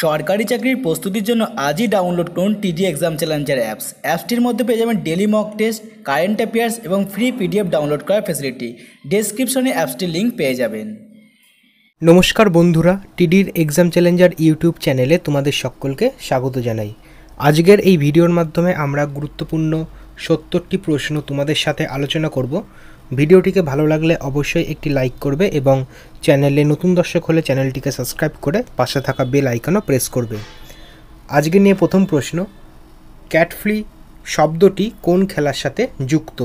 সরকারি চাকরির প্রস্তুতির জন্য আজই ডাউনলোড করুন টিডি এক্সাম চ্যালেঞ্জার অ্যাপস অ্যাপসটির মধ্যে পেয়ে যাবেন daily mock test current affairs এবং ফ্রি পিডিএফ ডাউনলোড করার ফেসিলিটি ডিসক্রিপশনে অ্যাপসটির লিঙ্ক পেয়ে যাবেন নমস্কার বন্ধুরা টিডির এক্সাম চ্যালেঞ্জার ইউটিউব চ্যানেলে তোমাদের সকলকে স্বাগত জানাই আজকের এই ভিডিওর মাধ্যমে আমরা গুরুত্বপূর্ণ সত্তরটি প্রশ্ন তোমাদের সাথে আলোচনা করব ভিডিওটিকে ভালো লাগলে অবশ্যই একটি লাইক করবে এবং চ্যানেলে নতুন দর্শক হলে চ্যানেলটিকে সাবস্ক্রাইব করে পাশে থাকা বেল আইকনও প্রেস করবে আজকে নিয়ে প্রথম প্রশ্ন ক্যাটফ্লি শব্দটি কোন খেলার সাথে যুক্ত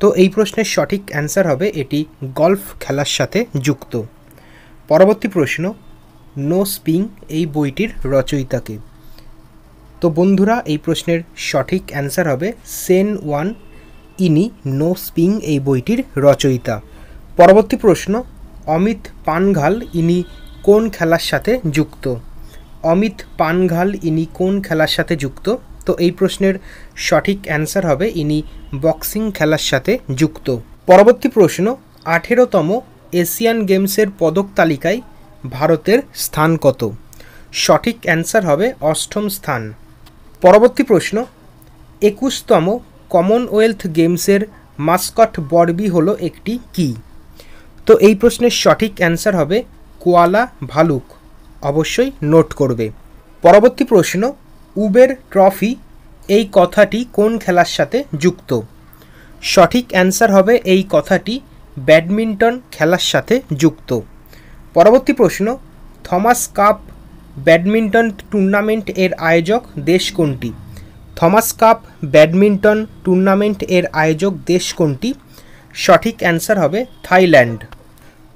তো এই প্রশ্নের সঠিক অ্যান্সার হবে এটি গল্ফ খেলার সাথে যুক্ত পরবর্তী প্রশ্ন নো স্পিং এই বইটির রচয়িতাকে তো বন্ধুরা এই প্রশ্নের সঠিক অ্যান্সার হবে সেন ওয়ান ইনি নো স্পিং এই বইটির রচয়িতা পরবর্তী প্রশ্ন অমিত পানঘাল ইনি কোন খেলার সাথে যুক্ত অমিত পানঘাল ইনি কোন খেলার সাথে যুক্ত তো এই প্রশ্নের সঠিক অ্যান্সার হবে ইনি বক্সিং খেলার সাথে যুক্ত পরবর্তী প্রশ্ন আঠেরোতম এশিয়ান গেমসের পদক তালিকায় ভারতের স্থান কত সঠিক অ্যান্সার হবে অষ্টম স্থান পরবর্তী প্রশ্ন একুশতম কমনওয়েলথ গেমসের মাস্কট বর্বি হলো একটি কি তো এই প্রশ্নের সঠিক অ্যান্সার হবে কোয়ালা ভালুক অবশ্যই নোট করবে পরবর্তী প্রশ্ন উবের ট্রফি এই কথাটি কোন খেলার সাথে যুক্ত সঠিক অ্যান্সার হবে এই কথাটি ব্যাডমিন্টন খেলার সাথে যুক্ত পরবর্তী প্রশ্ন থমাস কাপ ব্যাডমিন্টন টুর্নামেন্ট এর আয়োজক দেশ কোনটি থমাস কাপ ব্যাডমিন্টন টুর্নামেন্ট এর আয়োজক দেশ কোনটি সঠিক অ্যান্সার হবে থাইল্যান্ড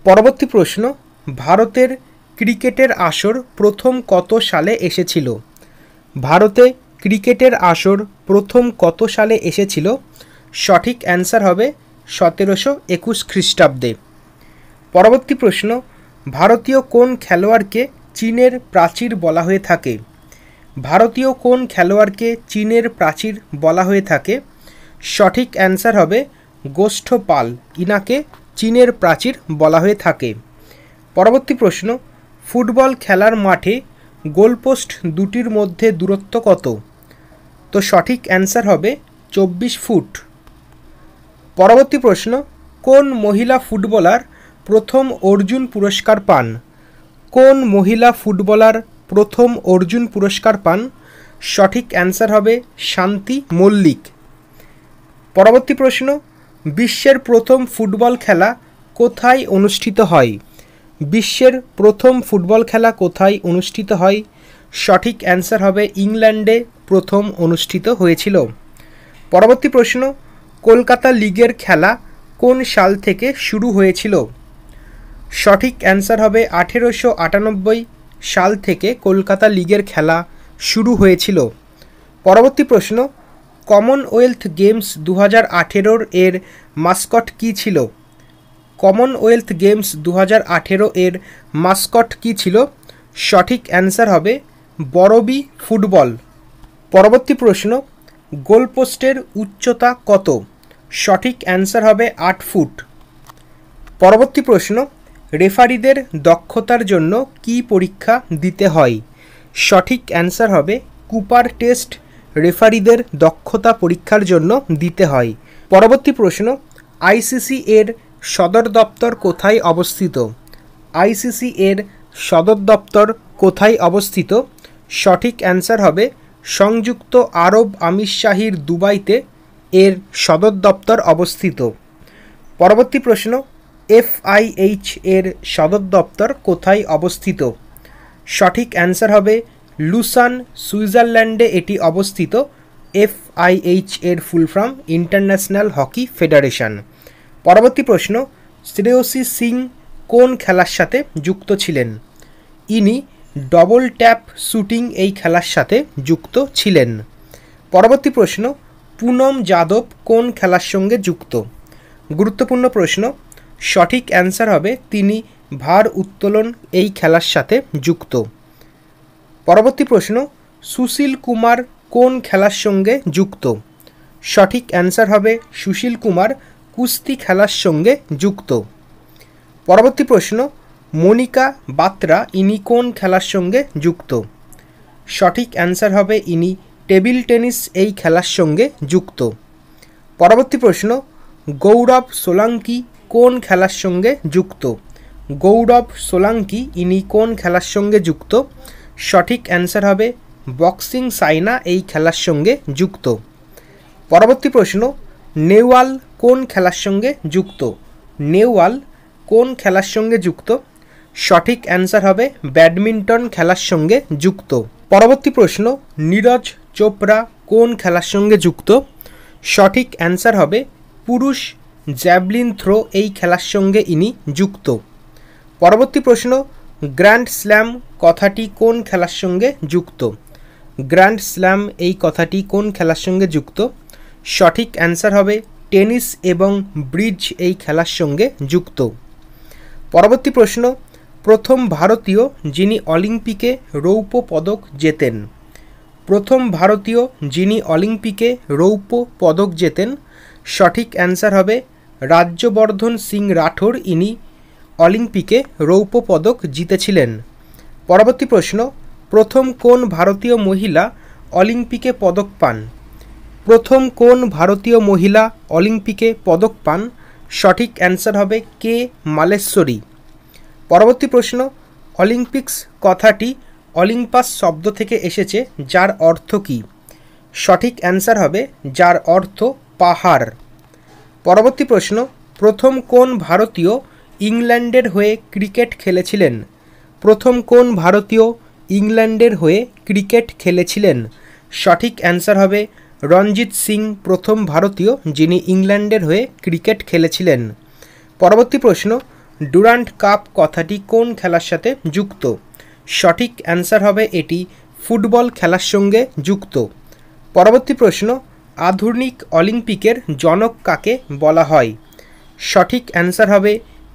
পরবর্তী প্রশ্ন ভারতের ক্রিকেটের আসর প্রথম কত সালে এসেছিল ভারতে ক্রিকেটের আসর প্রথম কত সালে এসেছিল সঠিক অ্যান্সার হবে সতেরোশো একুশ খ্রিস্টাব্দে পরবর্তী প্রশ্ন ভারতীয় কোন খেলোয়াড়কে চীনের প্রাচীর বলা হয়ে থাকে ভারতীয় কোন খেলোয়াড়কে চীনের প্রাচীর বলা হয়ে থাকে সঠিক অ্যান্সার হবে গোষ্ঠ পাল ইনাকে চীনের প্রাচীর বলা হয়ে থাকে পরবর্তী প্রশ্ন ফুটবল খেলার মাঠে গোলপোস্ট দুটির মধ্যে দূরত্ব কত তো সঠিক অ্যান্সার হবে চব্বিশ ফুট পরবর্তী প্রশ্ন কোন মহিলা ফুটবলার প্রথম অর্জুন পুরস্কার পান কোন মহিলা ফুটবলার প্রথম অর্জুন পুরস্কার পান সঠিক অ্যান্সার হবে শান্তি মল্লিক পরবর্তী প্রশ্ন বিশ্বের প্রথম ফুটবল খেলা কোথায় অনুষ্ঠিত হয় বিশ্বের প্রথম ফুটবল খেলা কোথায় অনুষ্ঠিত হয় সঠিক অ্যান্সার হবে ইংল্যান্ডে প্রথম অনুষ্ঠিত হয়েছিল পরবর্তী প্রশ্ন কলকাতা লিগের খেলা কোন সাল থেকে শুরু হয়েছিল সঠিক অ্যান্সার হবে আঠেরোশো আটানব্বই সাল থেকে কলকাতা লিগের খেলা শুরু হয়েছিল পরবর্তী প্রশ্ন কমনওয়েলথ গেমস দু হাজার এর মাস্কট কী ছিল কমনওয়েলথ গেমস দু হাজার আঠেরো এর মাস্কট কী ছিল সঠিক অ্যান্সার হবে বরবি ফুটবল পরবর্তী প্রশ্ন গোলপোস্টের উচ্চতা কত সঠিক অ্যান্সার হবে আট ফুট পরবর্তী প্রশ্ন রেফারিদের দক্ষতার জন্য কী পরীক্ষা দিতে হয় সঠিক অ্যান্সার হবে কুপার টেস্ট রেফারিদের দক্ষতা পরীক্ষার জন্য দিতে হয় পরবর্তী প্রশ্ন আইসিসি এর সদর দপ্তর কোথায় অবস্থিত আইসিসি এর সদর দপ্তর কোথায় অবস্থিত সঠিক অ্যান্সার হবে সংযুক্ত আরব আমিরশাহীর দুবাইতে এর সদর দপ্তর অবস্থিত পরবর্তী প্রশ্ন এফআইএইচ এর সদর দপ্তর কোথায় অবস্থিত সঠিক অ্যান্সার হবে লুসান সুইজারল্যান্ডে এটি অবস্থিত এফআইএইচ এর full form International Hockey Federation পরবর্তী প্রশ্ন শ্রেয়সী সিং কোন খেলার সাথে যুক্ত ছিলেন ইনি ডবল ট্যাপ শুটিং এই খেলার সাথে যুক্ত ছিলেন পরবর্তী প্রশ্ন পুনম যাদব কোন খেলার সঙ্গে যুক্ত গুরুত্বপূর্ণ প্রশ্ন সঠিক অ্যান্সার হবে তিনি ভার উত্তোলন এই খেলার সাথে যুক্ত পরবর্তী প্রশ্ন সুশীল কুমার কোন খেলার সঙ্গে যুক্ত সঠিক অ্যান্সার হবে সুশীল কুমার কুস্তি খেলার সঙ্গে যুক্ত পরবর্তী প্রশ্ন মনিকা বাত্রা ইনি কোন খেলার সঙ্গে যুক্ত সঠিক অ্যান্সার হবে ইনি টেবিল টেনিস এই খেলার সঙ্গে যুক্ত পরবর্তী প্রশ্ন গৌরব সোলাঙ্কি কোন খেলার সঙ্গে যুক্ত গৌরব সোলাঙ্কি ইনি কোন খেলার সঙ্গে যুক্ত সঠিক অ্যান্সার হবে বক্সিং সাইনা এই খেলার সঙ্গে যুক্ত পরবর্তী প্রশ্ন নেওয়াল কোন খেলার সঙ্গে যুক্ত নেওয়াল কোন খেলার সঙ্গে যুক্ত সঠিক অ্যান্সার হবে ব্যাডমিন্টন খেলার সঙ্গে যুক্ত পরবর্তী প্রশ্ন নীরজ চোপড়া কোন খেলার সঙ্গে যুক্ত সঠিক অ্যান্সার হবে পুরুষ জ্যাভলিন থ্রো এই খেলার সঙ্গে ইনি যুক্ত পরবর্তী প্রশ্ন গ্র্যান্ড স্ল্যাম কথাটি কোন খেলার সঙ্গে যুক্ত গ্র্যান্ড স্ল্যাম এই কথাটি কোন খেলার সঙ্গে যুক্ত সঠিক অ্যান্সার হবে টেনিস এবং ব্রিজ এই খেলার সঙ্গে যুক্ত পরবর্তী প্রশ্ন প্রথম ভারতীয় যিনি অলিম্পিকে রৌপ্য পদক জেতেন প্রথম ভারতীয় যিনি অলিম্পিকে রৌপ্য পদক জেতেন সঠিক অ্যান্সার হবে রাজ্যবর্ধন সিং রাঠোর ইনি অলিম্পিকে রৌপ্য পদক জিতেছিলেন পরবর্তী প্রশ্ন প্রথম কোন ভারতীয় মহিলা অলিম্পিকে পদক পান প্রথম কোন ভারতীয় মহিলা অলিম্পিকে পদক পান সঠিক অ্যান্সার হবে কে মালেশ্বরী পরবর্তী প্রশ্ন অলিম্পিক্স কথাটি অলিম্পাস শব্দ থেকে এসেছে যার অর্থ কী সঠিক অ্যান্সার হবে যার অর্থ পাহাড় পরবর্তী প্রশ্ন প্রথম কোন ভারতীয় ইংল্যান্ডের হয়ে ক্রিকেট খেলেছিলেন প্রথম কোন ভারতীয় ইংল্যান্ডের হয়ে ক্রিকেট খেলেছিলেন সঠিক অ্যান্সার হবে রঞ্জিত সিং প্রথম ভারতীয় যিনি ইংল্যান্ডের হয়ে ক্রিকেট খেলেছিলেন পরবর্তী প্রশ্ন ডুরান্ট কাপ কথাটি কোন খেলার সাথে যুক্ত সঠিক অ্যান্সার হবে এটি ফুটবল খেলার সঙ্গে যুক্ত পরবর্তী প্রশ্ন আধুনিক অলিম্পিকের জনক কাকে বলা হয় সঠিক অ্যান্সার হবে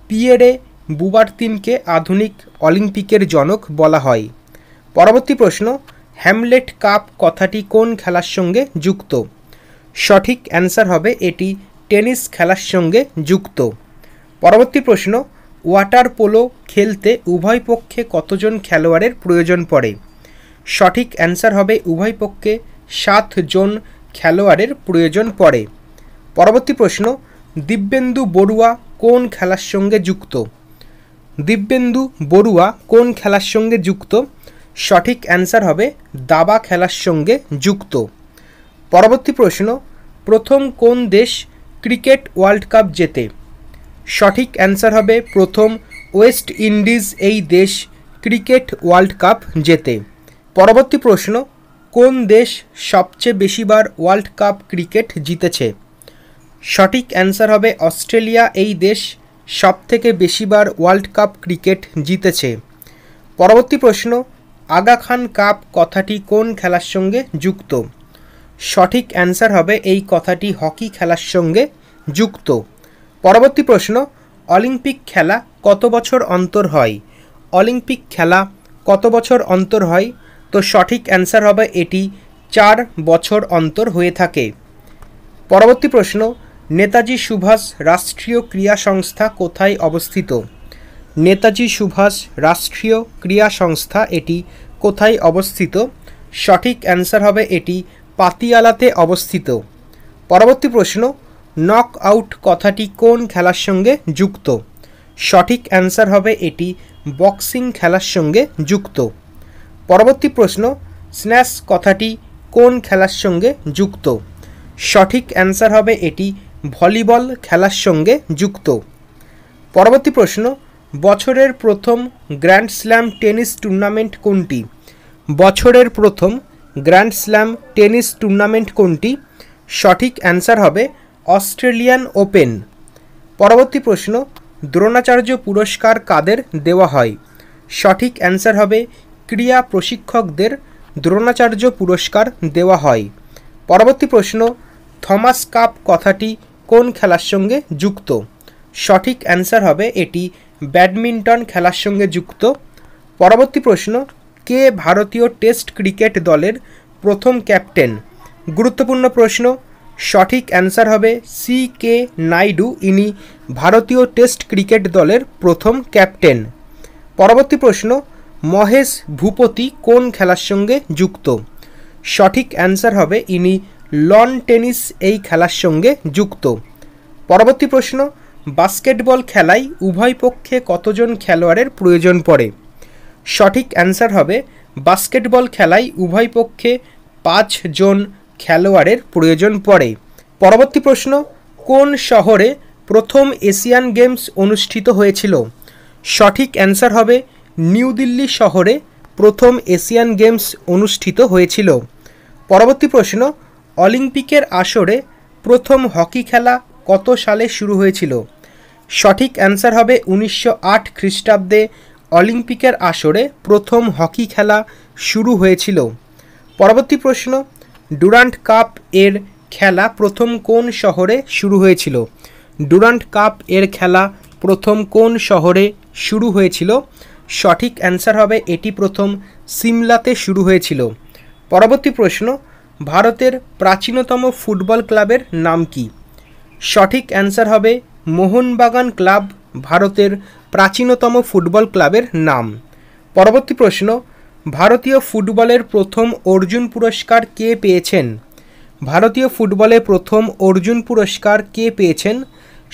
পিয়েরে বুবার্তিনকে আধুনিক অলিম্পিকের জনক বলা হয় পরবর্তী প্রশ্ন হ্যামলেট কাপ কথাটি কোন খেলার সঙ্গে যুক্ত সঠিক অ্যান্সার হবে এটি টেনিস খেলার সঙ্গে যুক্ত পরবর্তী প্রশ্ন ওয়াটার পোলো খেলতে উভয় পক্ষে কতজন খেলোয়াড়ের প্রয়োজন পড়ে সঠিক অ্যান্সার হবে উভয় পক্ষে সাতজন খেলোয়াড়ের প্রয়োজন পড়ে পরবর্তী প্রশ্ন দিব্যেন্দু বড়ুয়া কোন খেলার সঙ্গে যুক্ত দিব্যেন্দু বড়ুয়া কোন খেলার সঙ্গে যুক্ত সঠিক অ্যান্সার হবে দাবা খেলার সঙ্গে যুক্ত পরবর্তী প্রশ্ন প্রথম কোন দেশ ক্রিকেট ওয়ার্ল্ড কাপ জেতে সঠিক অ্যান্সার হবে প্রথম ওয়েস্ট ইন্ডিজ এই দেশ ক্রিকেট ওয়ার্ল্ড কাপ জেতে পরবর্তী প্রশ্ন কোন দেশ সবচেয়ে বেশিবার ওয়ার্ল্ড কাপ ক্রিকেট জিতেছে সঠিক অ্যান্সার হবে অস্ট্রেলিয়া এই দেশ সব থেকে বেশিবার ওয়ার্ল্ড কাপ ক্রিকেট জিতেছে পরবর্তী প্রশ্ন আগা খান কাপ কথাটি কোন খেলার সঙ্গে যুক্ত সঠিক অ্যান্সার হবে এই কথাটি হকি খেলার সঙ্গে যুক্ত পরবর্তী প্রশ্ন অলিম্পিক খেলা কত বছর অন্তর হয় অলিম্পিক খেলা কত বছর অন্তর হয় তো সঠিক অ্যান্সার হবে এটি চার বছর অন্তর হয়ে থাকে পরবর্তী প্রশ্ন নেতাজি সুভাষ রাষ্ট্রীয় ক্রিয়া সংস্থা কোথায় অবস্থিত নেতাজি সুভাষ রাষ্ট্রীয় ক্রিয়া সংস্থা এটি কোথায় অবস্থিত সঠিক অ্যান্সার হবে এটি পাতিয়ালাতে অবস্থিত পরবর্তী প্রশ্ন নক আউট কথাটি কোন খেলার সঙ্গে যুক্ত সঠিক অ্যান্সার হবে এটি বক্সিং খেলার সঙ্গে যুক্ত পরবর্তী প্রশ্ন স্ন্যাশ কথাটি কোন খেলার সঙ্গে যুক্ত সঠিক অ্যান্সার হবে এটি ভলিবল খেলার সঙ্গে যুক্ত পরবর্তী প্রশ্ন বছরের প্রথম গ্র্যান্ড স্ল্যাম টেনিস টুর্নামেন্ট কোনটি বছরের প্রথম গ্র্যান্ড স্ল্যাম টেনিস টুর্নামেন্ট কোনটি সঠিক অ্যান্সার হবে অস্ট্রেলিয়ান ওপেন পরবর্তী প্রশ্ন দ্রোণাচার্য পুরস্কার কাদের দেওয়া হয় সঠিক অ্যান্সার হবে ক্রীড়া প্রশিক্ষকদের দ্রোণাচার্য পুরস্কার দেওয়া হয় পরবর্তী প্রশ্ন থমাস কাপ কথাটি কোন খেলার সঙ্গে যুক্ত সঠিক অ্যান্সার হবে এটি ব্যাডমিন্টন খেলার সঙ্গে যুক্ত পরবর্তী প্রশ্ন কে ভারতীয় টেস্ট ক্রিকেট দলের প্রথম ক্যাপ্টেন গুরুত্বপূর্ণ প্রশ্ন সঠিক অ্যান্সার হবে সি কে নাইডু ইনি ভারতীয় টেস্ট ক্রিকেট দলের প্রথম ক্যাপ্টেন পরবর্তী প্রশ্ন মহেশ ভূপতি কোন খেলার সঙ্গে যুক্ত সঠিক অ্যান্সার হবে ইনি লন টেনিস এই খেলার সঙ্গে যুক্ত পরবর্তী প্রশ্ন বাস্কেটবল খেলায় উভয় পক্ষে কতজন খেলোয়াড়ের প্রয়োজন পড়ে সঠিক অ্যান্সার হবে বাস্কেটবল খেলায় উভয় পক্ষে পাঁচজন খেলোয়াড়ের প্রয়োজন পড়ে পরবর্তী প্রশ্ন কোন শহরে প্রথম এশিয়ান গেমস অনুষ্ঠিত হয়েছিল সঠিক অ্যান্সার হবে নিউ দিল্লি শহরে প্রথম এশিয়ান গেমস অনুষ্ঠিত হয়েছিল পরবর্তী প্রশ্ন অলিম্পিকের আসরে প্রথম হকি খেলা কত সালে শুরু হয়েছিল সঠিক অ্যান্সার হবে উনিশশো আট খ্রিস্টাব্দে অলিম্পিকের আসরে প্রথম হকি খেলা শুরু হয়েছিল পরবর্তী প্রশ্ন ডুরান্ট কাপ এর খেলা প্রথম কোন শহরে শুরু হয়েছিল ডুরান্ট কাপ এর খেলা প্রথম কোন শহরে শুরু হয়েছিল সঠিক অ্যান্সার হবে এটি প্রথম সিমলাতে শুরু হয়েছিল পরবর্তী প্রশ্ন ভারতের প্রাচীনতম ফুটবল ক্লাবের নাম কি সঠিক অ্যান্সার হবে মোহনবাগান ক্লাব ভারতের প্রাচীনতম ফুটবল ক্লাবের নাম পরবর্তী প্রশ্ন ভারতীয় ফুটবলের প্রথম অর্জুন পুরস্কার কে পেয়েছেন ভারতীয় ফুটবলে প্রথম অর্জুন পুরস্কার কে পেয়েছেন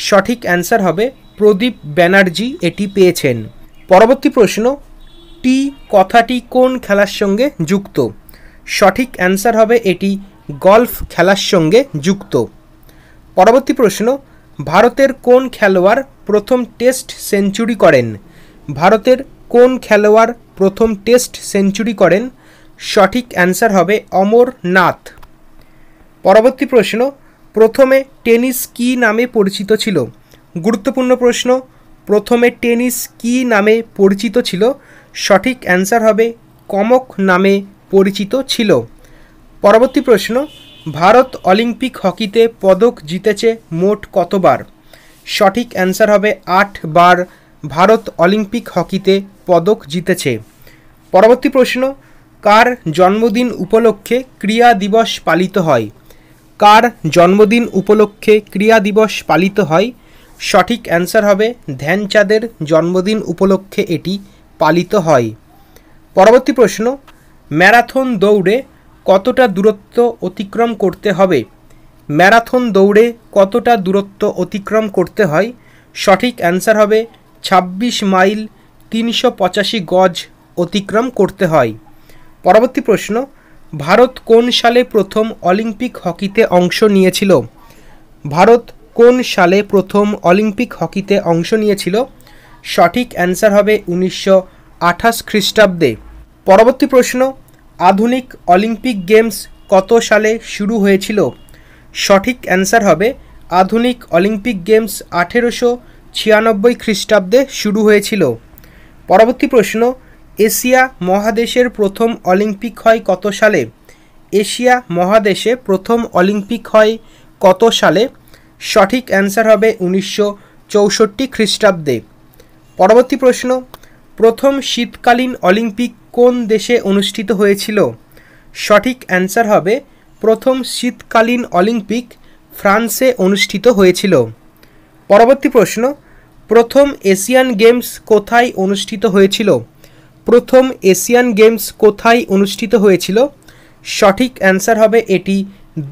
সঠিক অ্যান্সার হবে প্রদীপ ব্যানার্জি এটি পেয়েছেন পরবর্তী প্রশ্ন টি কথাটি কোন খেলার সঙ্গে যুক্ত সঠিক অ্যান্সার হবে এটি গলফ খেলার সঙ্গে যুক্ত পরবর্তী প্রশ্ন ভারতের কোন খেলোয়াড় প্রথম টেস্ট সেঞ্চুরি করেন ভারতের কোন খেলোয়াড় প্রথম টেস্ট সেঞ্চুরি করেন সঠিক অ্যান্সার হবে অমরনাথ পরবর্তী প্রশ্ন প্রথমে টেনিস কি নামে পরিচিত ছিল গুরুত্বপূর্ণ প্রশ্ন প্রথমে টেনিস কি নামে পরিচিত ছিল সঠিক অ্যান্সার হবে কমক নামে পরিচিত ছিল পরবর্তী প্রশ্ন ভারত অলিম্পিক হকিতে পদক জিতেছে মোট কতবার সঠিক অ্যান্সার হবে আট বার ভারত অলিম্পিক হকিতে পদক জিতেছে পরবর্তী প্রশ্ন কার জন্মদিন উপলক্ষে ক্রীড়া দিবস পালিত হয় কার জন্মদিন উপলক্ষে ক্রিয়া দিবস পালিত হয় সঠিক অ্যান্সার হবে ধ্যানচাঁদের জন্মদিন উপলক্ষে এটি পালিত হয় পরবর্তী প্রশ্ন ম্যারাথন দৌড়ে কতটা দূরত্ব অতিক্রম করতে হবে ম্যারাথন দৌড়ে কতটা দূরত্ব অতিক্রম করতে হয় সঠিক অ্যান্সার হবে ২৬ মাইল তিনশো পঁচাশি গজ অতিক্রম করতে হয় পরবর্তী প্রশ্ন ভারত কোন সালে প্রথম অলিম্পিক হকিতে অংশ নিয়েছিল ভারত কোন সালে প্রথম অলিম্পিক হকিতে অংশ নিয়েছিল সঠিক অ্যান্সার হবে উনিশশো আঠাশ খ্রিস্টাব্দে পরবর্তী প্রশ্ন আধুনিক অলিম্পিক গেমস কত সালে শুরু হয়েছিল সঠিক অ্যান্সার হবে আধুনিক অলিম্পিক গেমস আঠেরোশো ছিয়ানব্বই খ্রিস্টাব্দে শুরু হয়েছিল পরবর্তী প্রশ্ন এশিয়া মহাদেশের প্রথম অলিম্পিক হয় কত সালে এশিয়া মহাদেশে প্রথম অলিম্পিক হয় কত সালে সঠিক অ্যান্সার হবে উনিশশো চৌষট্টি খ্রিস্টাব্দে পরবর্তী প্রশ্ন প্রথম শীতকালীন অলিম্পিক কোন দেশে অনুষ্ঠিত হয়েছিল সঠিক অ্যান্সার হবে প্রথম শীতকালীন অলিম্পিক ফ্রান্সে অনুষ্ঠিত হয়েছিল পরবর্তী প্রশ্ন প্রথম এশিয়ান গেমস কোথায় অনুষ্ঠিত হয়েছিল প্রথম এশিয়ান গেমস কোথায় অনুষ্ঠিত হয়েছিল সঠিক অ্যান্সার হবে এটি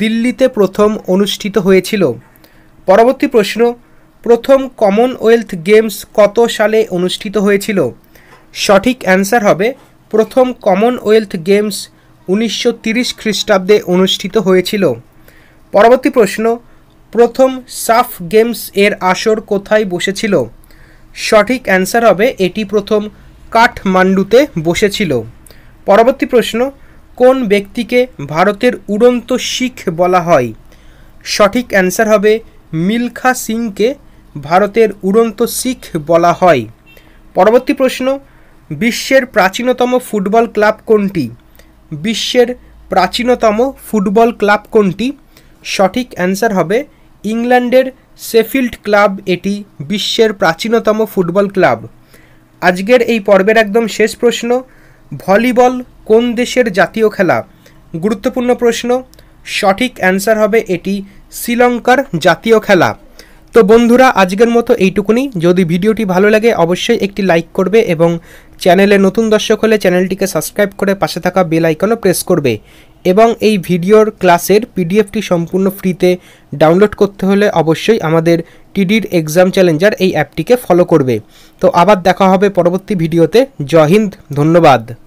দিল্লিতে প্রথম অনুষ্ঠিত হয়েছিল পরবর্তী প্রশ্ন প্রথম কমনওয়েলথ গেমস কত সালে অনুষ্ঠিত হয়েছিল সঠিক অ্যান্সার হবে প্রথম কমনওয়েলথ গেমস উনিশশো তিরিশ খ্রিস্টাব্দে অনুষ্ঠিত হয়েছিল পরবর্তী প্রশ্ন প্রথম সাফ গেমস এর আসর কোথায় বসেছিল সঠিক অ্যান্সার হবে এটি প্রথম কাঠমান্ডুতে বসেছিল পরবর্তী প্রশ্ন কোন ব্যক্তিকে ভারতের উড়ন্ত শিখ বলা হয় সঠিক অ্যান্সার হবে মিলখা সিংকে ভারতের উড়ন্ত শিখ বলা হয় পরবর্তী প্রশ্ন বিশ্বের প্রাচীনতম ফুটবল ক্লাব কোনটি বিশ্বের প্রাচীনতম ফুটবল ক্লাব কোনটি সঠিক অ্যান্সার হবে ইংল্যান্ডের সেফিল্ড ক্লাব এটি বিশ্বের প্রাচীনতম ফুটবল ক্লাব আজকের এই পর্বের একদম শেষ প্রশ্ন ভলিবল কোন দেশের জাতীয় খেলা গুরুত্বপূর্ণ প্রশ্ন সঠিক অ্যান্সার হবে এটি শ্রীলঙ্কার জাতীয় খেলা তো বন্ধুরা আজকের মতো এইটুকুনি যদি ভিডিওটি ভালো লাগে অবশ্যই একটি লাইক করবে এবং চ্যানেলে নতুন দর্শক হলে চ্যানেলটিকে সাবস্ক্রাইব করে পাশে থাকা বেল আইকনও প্রেস করবে এবং এই ভিডিওর ক্লাসের পিডিএফটি সম্পূর্ণ ফ্রিতে ডাউনলোড করতে হলে অবশ্যই আমাদের টিডির এক্সাম চ্যালেঞ্জার এই অ্যাপটিকে ফলো করবে তো আবার দেখা হবে পরবর্তী ভিডিওতে জয় হিন্দ ধন্যবাদ